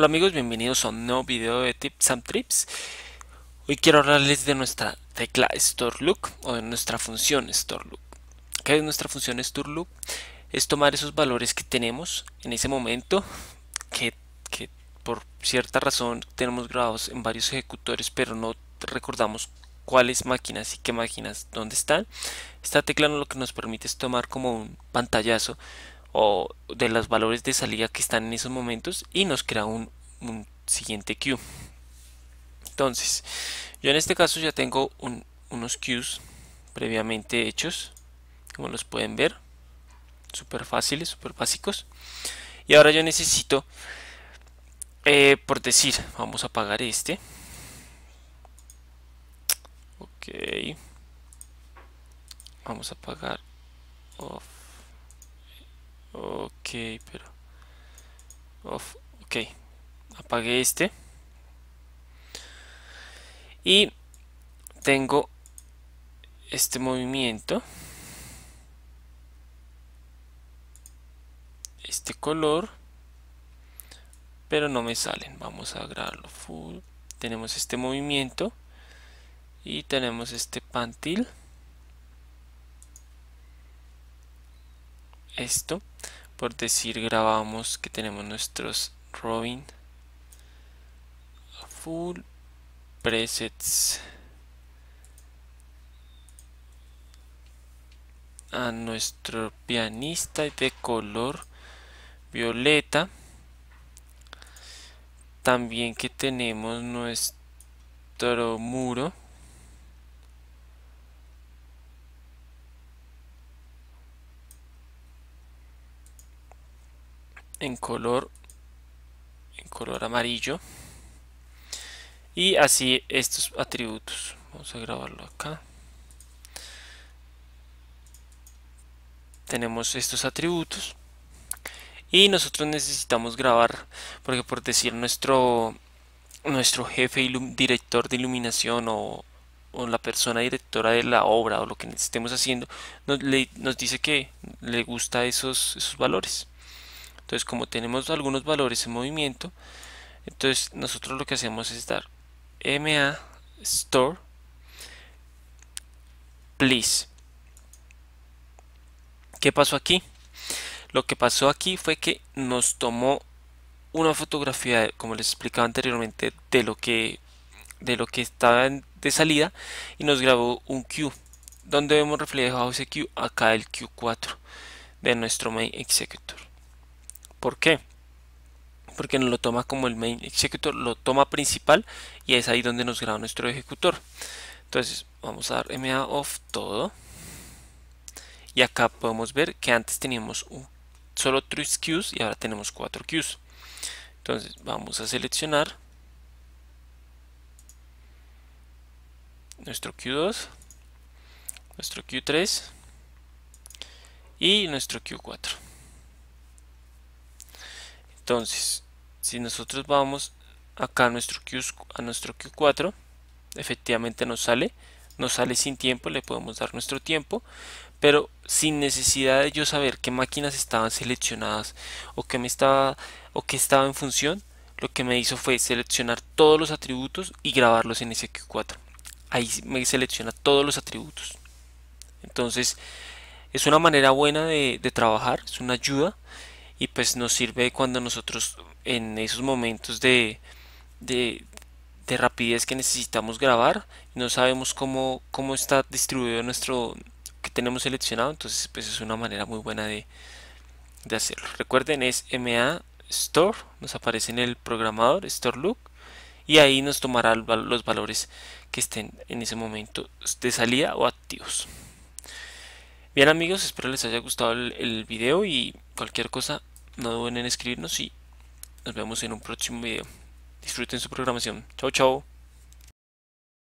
Hola amigos, bienvenidos a un nuevo video de Tips and Trips. Hoy quiero hablarles de nuestra tecla Store Look o de nuestra función Store Look. ¿Qué es nuestra función Store Look? Es tomar esos valores que tenemos en ese momento, que, por cierta razón tenemos grabados en varios ejecutores, pero no recordamos cuáles máquinas y qué máquinas dónde están. Esta tecla lo que nos permite es tomar como un pantallazo o de los valores de salida que están en esos momentos y nos crea un, siguiente queue. Entonces, yo en este caso ya tengo unos queues previamente hechos, como los pueden ver, súper fáciles, súper básicos. Y ahora yo necesito, eh, por decir, vamos a apagar este. Ok. Vamos a apagar Ok, pero... ok, apagué este. Y tengo este movimiento. Este color. Pero no me salen. Vamos a grabarlo full. Tenemos este movimiento. Y tenemos este pantil. esto por decir grabamos que tenemos nuestros Robin full presets a nuestro pianista de color violeta también que tenemos nuestro muro en color en color amarillo y así estos atributos vamos a grabarlo acá tenemos estos atributos y nosotros necesitamos grabar porque por decir nuestro nuestro jefe director de iluminación o, la persona directora de la obra o lo que estemos haciendo nos, dice que le gusta esos, esos valores entonces, como tenemos algunos valores en movimiento, entonces nosotros lo que hacemos es dar MA store please. ¿Qué pasó aquí? Lo que pasó aquí fue que nos tomó una fotografía, como les explicaba anteriormente, de lo que de lo que estaba de salida y nos grabó un Q. ¿dónde vemos reflejado ese Q? Acá el Q4 de nuestro main executor. ¿Por qué? Porque nos lo toma como el main executor, lo toma principal y es ahí donde nos graba nuestro ejecutor. Entonces vamos a dar ma off todo. Y acá podemos ver que antes teníamos solo 3 queues y ahora tenemos cuatro queues. Entonces vamos a seleccionar nuestro Q2, nuestro Q3 y nuestro Q4. Entonces, si nosotros vamos acá a nuestro, Q, a nuestro 4 efectivamente nos sale, nos sale sin tiempo, le podemos dar nuestro tiempo, pero sin necesidad de yo saber qué máquinas estaban seleccionadas o qué me estaba o qué estaba en función, lo que me hizo fue seleccionar todos los atributos y grabarlos en ese Q4. Ahí me selecciona todos los atributos. Entonces, es una manera buena de, de trabajar, es una ayuda y pues nos sirve cuando nosotros en esos momentos de, de, rapidez que necesitamos grabar no sabemos cómo, cómo está distribuido nuestro que tenemos seleccionado entonces pues es una manera muy buena de, hacerlo recuerden es MA Store nos aparece en el programador Store Look y ahí nos tomará los valores que estén en ese momento de salida o activos. Bien amigos, espero les haya gustado el, el video y cualquier cosa no duden en escribirnos y nos vemos en un próximo video. Disfruten su programación. Chao, chao.